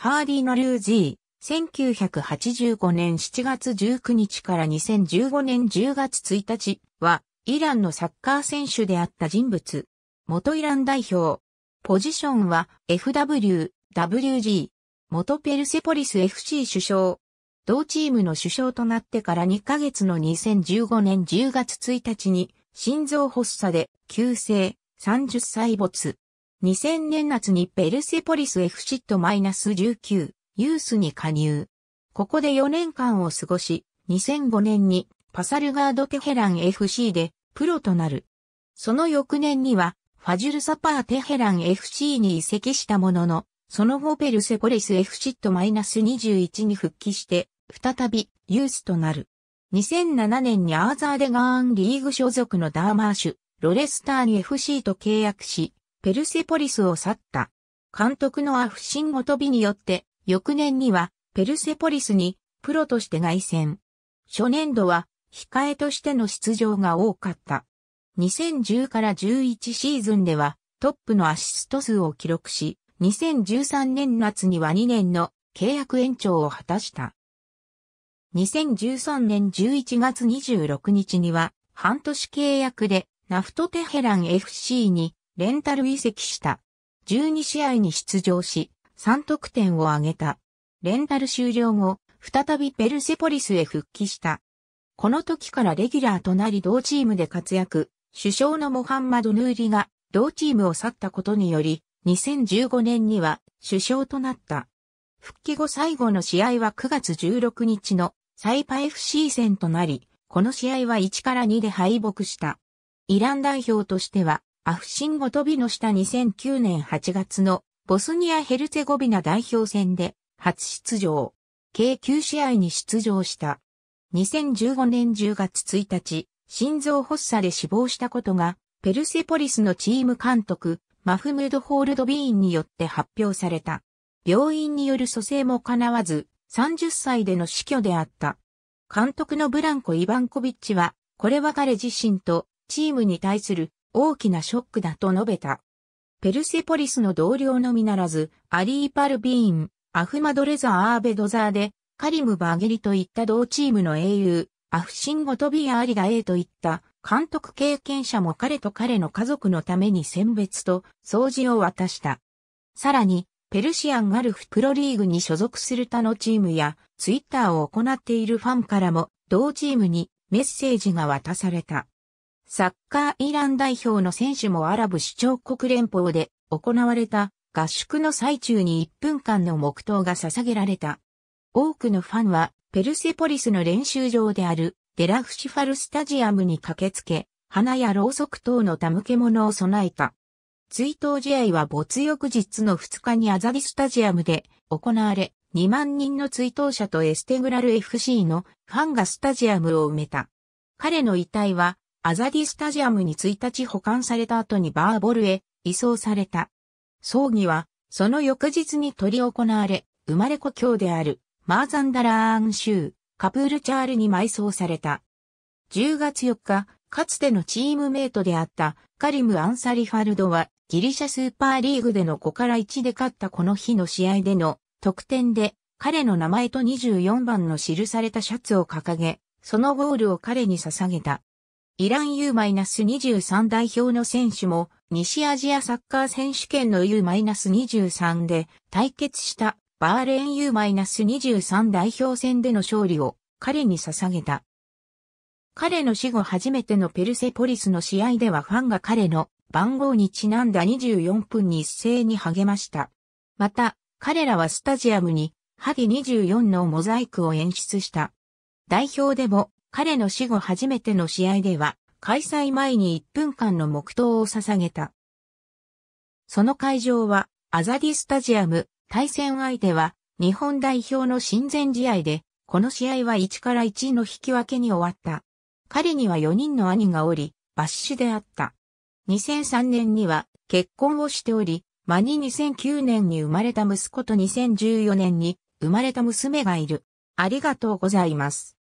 ハーディ・ナルージー、1985年7月19日から2015年10月1日は、イランのサッカー選手であった人物。元イラン代表。ポジションは FW、WG。元ペルセポリス FC 首相。同チームの首相となってから2ヶ月の2015年10月1日に、心臓発作で、急性、30歳没。2000年夏にペルセポリス f フシット－ 19ユースに加入。ここで4年間を過ごし、2005年にパサルガードテヘラン FC でプロとなる。その翌年にはファジュルサパーテヘラン FC に移籍したものの、その後ペルセポリス f フシット－ 21に復帰して、再びユースとなる。2007年にアーザーデガーンリーグ所属のダーマーシュ、ロレスターに FC と契約し、ペルセポリスを去った。監督のアフシンごとびによって、翌年にはペルセポリスにプロとして凱旋。初年度は控えとしての出場が多かった。2010から11シーズンではトップのアシスト数を記録し、2013年夏には2年の契約延長を果たした。2013年11月26日には半年契約でナフトテヘラン FC にレンタル移籍した。12試合に出場し、3得点を挙げた。レンタル終了後、再びペルセポリスへ復帰した。この時からレギュラーとなり同チームで活躍、首相のモハンマド・ヌーリが同チームを去ったことにより、2015年には首相となった。復帰後最後の試合は9月16日のサイパ FC 戦となり、この試合は1から2で敗北した。イラン代表としてはアフシンゴトビのした2009年8月のボスニア・ヘルツェゴビナ代表戦で初出場。計9試合に出場した。2015年10月1日、心臓発作で死亡したことが、ペルセポリスのチーム監督、マフムード・ホールドビーンによって発表された。病院による蘇生も叶わず、30歳での死去であった。監督のブランコ・イバンコビッチは、これは彼自身とチームに対する大きなショックだと述べた。ペルセポリスの同僚のみならず、アリー・パルビーン、アフマドレザー・アーベドザーで、カリム・バーゲリといった同チームの英雄、アフシンゴ・トビア・アリガ・エといった監督経験者も彼と彼の家族のために選別と掃除を渡した。さらに、ペルシアン・ガルフプロリーグに所属する他のチームや、ツイッターを行っているファンからも、同チームにメッセージが渡された。サッカーイラン代表の選手もアラブ首長国連邦で行われた合宿の最中に1分間の黙祷が捧げられた。多くのファンはペルセポリスの練習場であるデラフシファルスタジアムに駆けつけ、花やろうそく等の手向け物を備えた。追悼試合は没翌日の2日にアザリスタジアムで行われ、2万人の追悼者とエステグラル FC のファンがスタジアムを埋めた。彼の遺体はアザディスタジアムに1日保管された後にバーボルへ移送された。葬儀は、その翌日に取り行われ、生まれ故郷である、マーザンダラーン州、カプールチャールに埋葬された。10月4日、かつてのチームメイトであったカリム・アンサリファルドはギリシャスーパーリーグでの5から1で勝ったこの日の試合での得点で彼の名前と24番の記されたシャツを掲げ、そのゴールを彼に捧げた。イラン U-23 代表の選手も西アジアサッカー選手権の U-23 で対決したバーレーン U-23 代表戦での勝利を彼に捧げた。彼の死後初めてのペルセポリスの試合ではファンが彼の番号にちなんだ24分に一斉に励ました。また、彼らはスタジアムに、ハギ24のモザイクを演出した。代表でも、彼の死後初めての試合では、開催前に1分間の黙祷を捧げた。その会場は、アザディスタジアム、対戦相手は、日本代表の親善試合で、この試合は1から1の引き分けに終わった。彼には4人の兄がおり、バッシュであった。2003年には結婚をしており、間に2009年に生まれた息子と2014年に生まれた娘がいる。ありがとうございます。